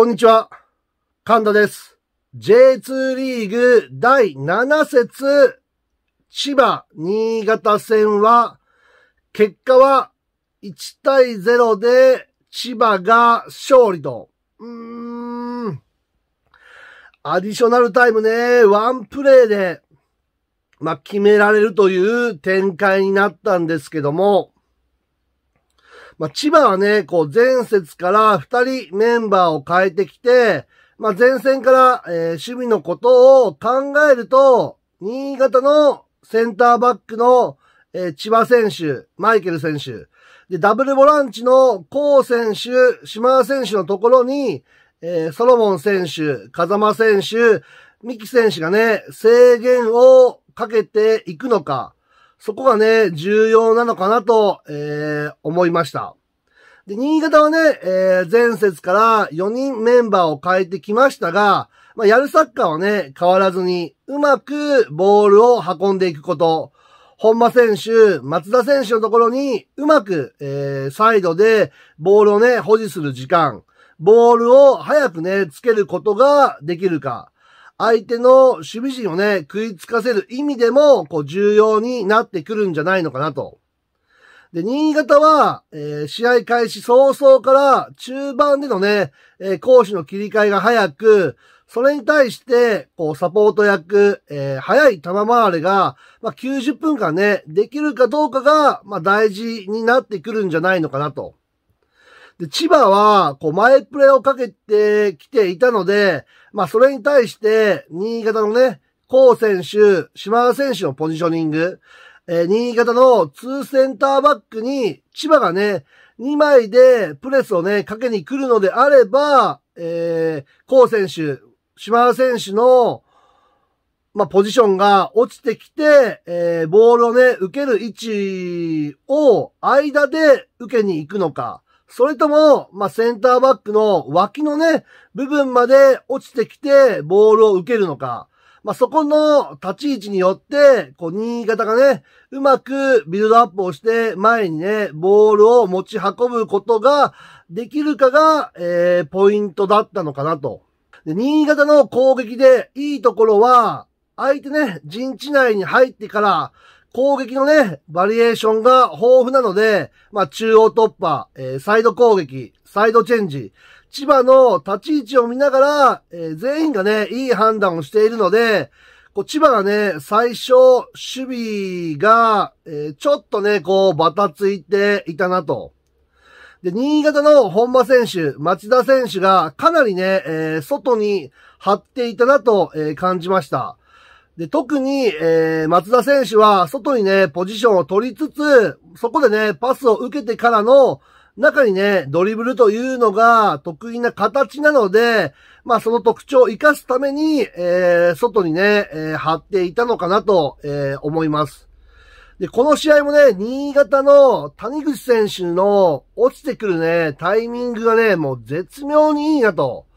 こんにちは。神田です。J2 リーグ第7節、千葉、新潟戦は、結果は1対0で千葉が勝利と。うーん。アディショナルタイムね、ワンプレーで、まあ、決められるという展開になったんですけども、まあ、千葉はね、こう、前節から二人メンバーを変えてきて、まあ、前線から、えー、守備のことを考えると、新潟のセンターバックの、えー、千葉選手、マイケル選手、で、ダブルボランチのコウ選手、島田選手のところに、えー、ソロモン選手、風間選手、三木選手がね、制限をかけていくのか。そこがね、重要なのかなと、えー、思いました。で、新潟はね、えー、前節から4人メンバーを変えてきましたが、まあ、やるサッカーはね、変わらずに、うまくボールを運んでいくこと、本間選手、松田選手のところに、うまく、えー、サイドでボールをね、保持する時間、ボールを早くね、つけることができるか。相手の守備陣をね、食いつかせる意味でも、こう、重要になってくるんじゃないのかなと。で、新潟は、えー、試合開始早々から中盤でのね、えー、攻の切り替えが早く、それに対して、こう、サポート役、えー、早い球回りが、まあ、90分間ね、できるかどうかが、まあ、大事になってくるんじゃないのかなと。で、千葉は、こう、前プレーをかけてきていたので、まあ、それに対して、新潟のね、高選手、島田選手のポジショニング、えー、新潟の2センターバックに、千葉がね、2枚でプレスをね、かけに来るのであれば、えー、高選手、島田選手の、まあ、ポジションが落ちてきて、えー、ボールをね、受ける位置を間で受けに行くのか。それとも、まあ、センターバックの脇のね、部分まで落ちてきて、ボールを受けるのか。まあ、そこの立ち位置によって、こう、新潟がね、うまくビルドアップをして、前にね、ボールを持ち運ぶことができるかが、えー、ポイントだったのかなと。で新潟の攻撃でいいところは、相手ね、陣地内に入ってから、攻撃のね、バリエーションが豊富なので、まあ、中央突破、えー、サイド攻撃、サイドチェンジ、千葉の立ち位置を見ながら、えー、全員がね、いい判断をしているので、こう千葉がね、最初、守備が、えー、ちょっとね、こう、バタついていたなと。で、新潟の本間選手、町田選手がかなりね、えー、外に張っていたなと、えー、感じました。で、特に、えー、松田選手は、外にね、ポジションを取りつつ、そこでね、パスを受けてからの、中にね、ドリブルというのが得意な形なので、まあその特徴を活かすために、えー、外にね、えー、張っていたのかなと、えー、思います。で、この試合もね、新潟の谷口選手の落ちてくるね、タイミングがね、もう絶妙にいいなと。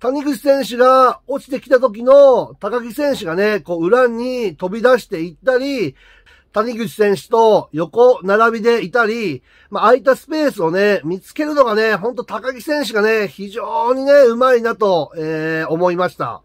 谷口選手が落ちてきた時の高木選手がね、こう裏に飛び出していったり、谷口選手と横並びでいたり、まあ、空いたスペースをね、見つけるのがね、ほんと高木選手がね、非常にね、うまいなと、えー、思いました。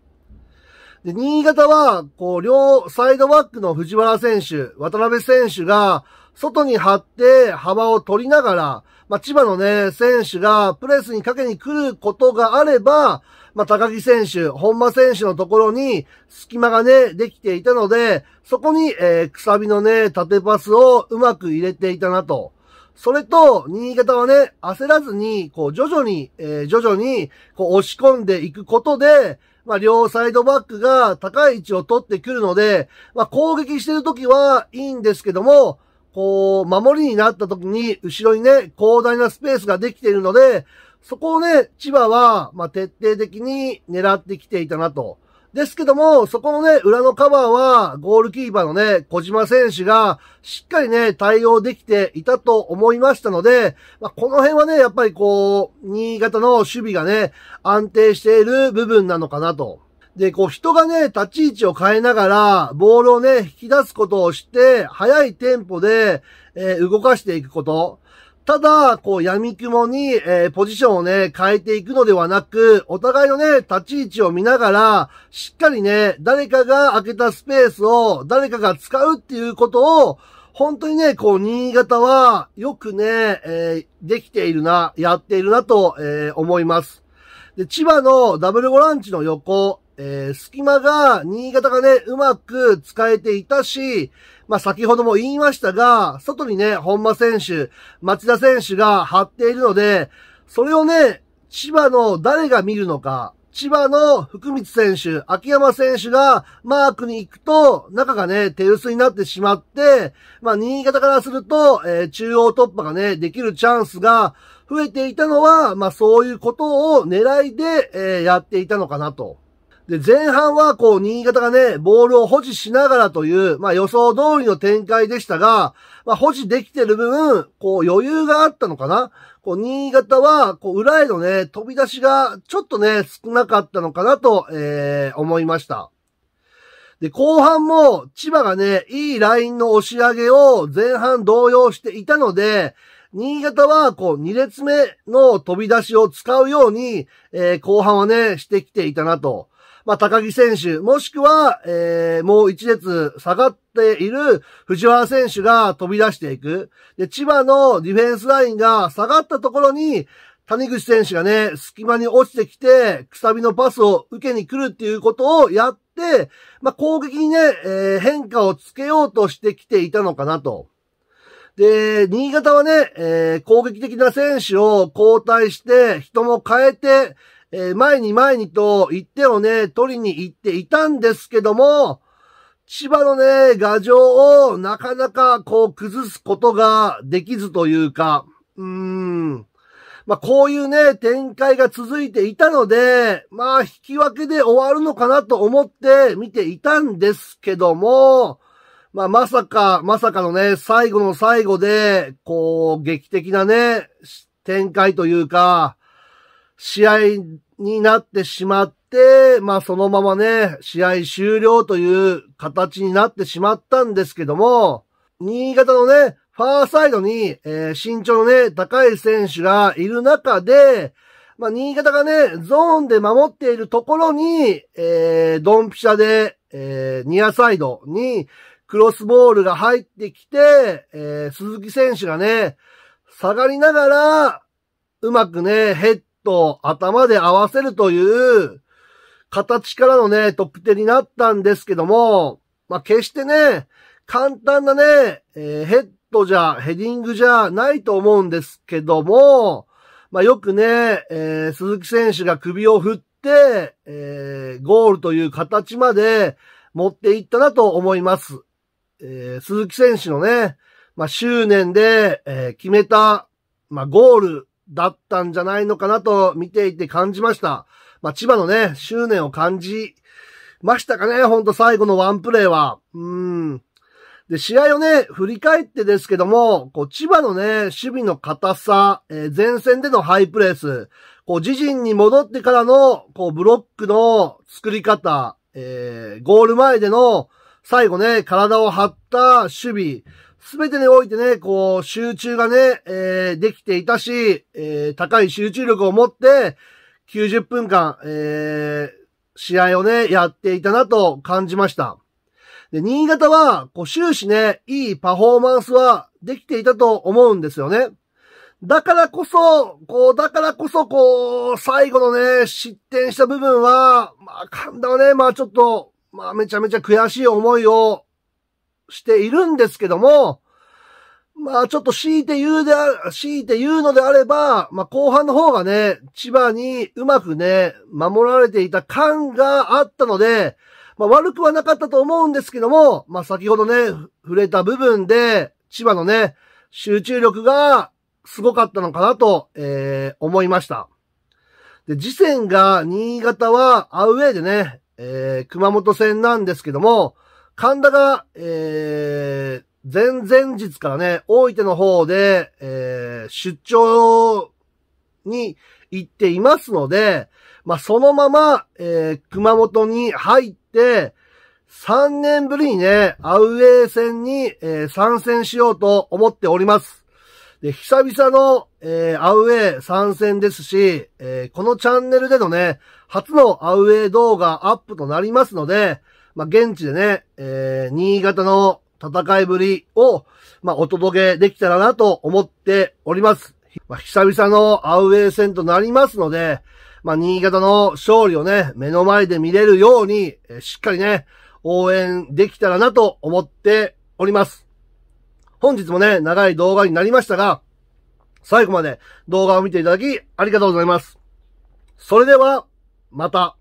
で、新潟は、こう、両サイドバックの藤原選手、渡辺選手が、外に張って幅を取りながら、まあ、千葉のね、選手がプレスにかけに来ることがあれば、まあ、高木選手、本間選手のところに隙間がね、できていたので、そこに、えー、くさびのね、縦パスをうまく入れていたなと。それと、新潟はね、焦らずに、こう、徐々に、えー、徐々に、こう、押し込んでいくことで、まあ、両サイドバックが高い位置を取ってくるので、まあ、攻撃してるときはいいんですけども、こう、守りになった時に、後ろにね、広大なスペースができているので、そこをね、千葉は、まあ、徹底的に狙ってきていたなと。ですけども、そこのね、裏のカバーは、ゴールキーパーのね、小島選手が、しっかりね、対応できていたと思いましたので、まあ、この辺はね、やっぱりこう、新潟の守備がね、安定している部分なのかなと。で、こう人がね、立ち位置を変えながら、ボールをね、引き出すことをして、速いテンポで、えー、動かしていくこと。ただ、こう、闇雲に、えー、ポジションをね、変えていくのではなく、お互いのね、立ち位置を見ながら、しっかりね、誰かが開けたスペースを、誰かが使うっていうことを、本当にね、こう、新潟は、よくね、えー、できているな、やっているなと、えー、思います。で、千葉のダブルボランチの横、えー、隙間が、新潟がね、うまく使えていたし、まあ、先ほども言いましたが、外にね、本間選手、町田選手が張っているので、それをね、千葉の誰が見るのか、千葉の福光選手、秋山選手がマークに行くと、中がね、手薄になってしまって、まあ、新潟からすると、えー、中央突破がね、できるチャンスが増えていたのは、まあ、そういうことを狙いで、えー、やっていたのかなと。で、前半はこう、新潟がね、ボールを保持しながらという、まあ予想通りの展開でしたが、まあ保持できてる分、こう余裕があったのかなこう、新潟は、こう、裏へのね、飛び出しがちょっとね、少なかったのかなと、えー、思いました。で、後半も、千葉がね、いいラインの押し上げを前半動揺していたので、新潟は、こう、2列目の飛び出しを使うように、えー、後半はね、してきていたなと。まあ、高木選手、もしくは、えー、もう一列下がっている藤原選手が飛び出していく。で、千葉のディフェンスラインが下がったところに、谷口選手がね、隙間に落ちてきて、くさびのパスを受けに来るっていうことをやって、まあ、攻撃にね、えー、変化をつけようとしてきていたのかなと。で、新潟はね、えー、攻撃的な選手を交代して、人も変えて、えー、前に前にと1点をね、取りに行っていたんですけども、千葉のね、牙城をなかなかこう崩すことができずというか、うーん。まあ、こういうね、展開が続いていたので、まあ、引き分けで終わるのかなと思って見ていたんですけども、まあ、まさか、まさかのね、最後の最後で、こう、劇的なね、展開というか、試合になってしまって、まあそのままね、試合終了という形になってしまったんですけども、新潟のね、ファーサイドに、えー、身長のね、高い選手がいる中で、まあ、新潟がね、ゾーンで守っているところに、えー、ドンピシャで、えー、ニアサイドにクロスボールが入ってきて、えー、鈴木選手がね、下がりながら、うまくね、ヘッと頭で合わせるという形からのね、トップ手になったんですけども、まあ、決してね、簡単なね、えー、ヘッドじゃ、ヘディングじゃないと思うんですけども、まあ、よくね、えー、鈴木選手が首を振って、えー、ゴールという形まで持っていったなと思います。えー、鈴木選手のね、まあ、執念で、え決めた、まあ、ゴールだったんじゃないのかなと見ていて感じました。まあ、千葉のね、執念を感じましたかね、ほんと最後のワンプレーは。うん。で、試合をね、振り返ってですけども、こう、千葉のね、守備の硬さ、えー、前線でのハイプレス、こう、自陣に戻ってからの、こう、ブロックの作り方、えー、ゴール前での、最後ね、体を張った守備、すべてにおいてね、こう、集中がね、えー、できていたし、えー、高い集中力を持って、90分間、えー、試合をね、やっていたなと感じました。で、新潟は、こう、終始ね、いいパフォーマンスはできていたと思うんですよね。だからこそ、こう、だからこそ、こう、最後のね、失点した部分は、まあ、神田はね、まあちょっと、まあめちゃめちゃ悔しい思いをしているんですけども、まあちょっと強いて言うであ、強いて言うのであれば、まあ後半の方がね、千葉にうまくね、守られていた感があったので、まあ悪くはなかったと思うんですけども、まあ先ほどね、触れた部分で、千葉のね、集中力がすごかったのかなと、えー、思いました。で、次戦が新潟はアウェーでね、えー、熊本戦なんですけども、神田が、えー、前々日からね、大分の方で、えー、出張に行っていますので、まあ、そのまま、えー、熊本に入って、3年ぶりにね、アウェー戦に、えー、参戦しようと思っております。で、久々の、えー、アウェー参戦ですし、えー、このチャンネルでのね、初のアウェー動画アップとなりますので、まあ、現地でね、えー、新潟の戦いぶりを、まあ、お届けできたらなと思っております。まあ、久々のアウェー戦となりますので、まあ、新潟の勝利をね、目の前で見れるように、えー、しっかりね、応援できたらなと思っております。本日もね、長い動画になりましたが、最後まで動画を見ていただき、ありがとうございます。それでは、また。